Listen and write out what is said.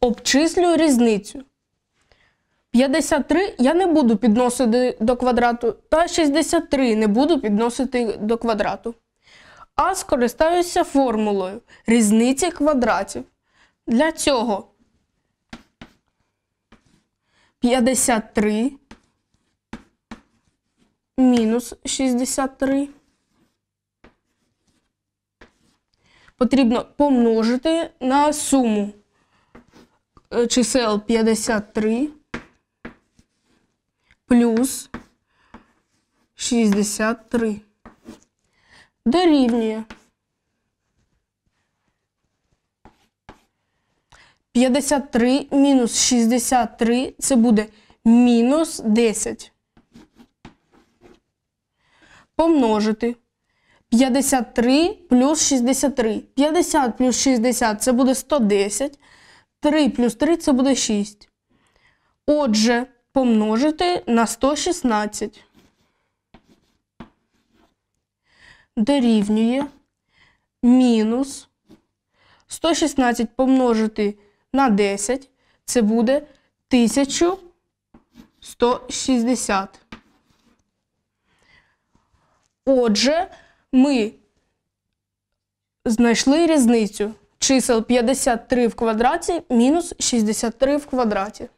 Обчислюю різницю. 53 я не буду підносити до квадрату, та 63 не буду підносити до квадрату. А скористаюся формулою різниці квадратів. Для цього 53 мінус 63. Потрібно помножити на суму. Е, чисел 53 плюс 63. Дорівнює. 53 мінус 63 це буде мінус 10. Помножити. 53 плюс 63. 50 плюс 60 це буде 110. 3 плюс 3 це буде 6. Отже, помножити на 116. Дорівнює мінус 116 помножити на 10. Це буде 1160. Отже, ми знайшли різницю чисел 53 в квадраті мінус 63 в квадраті.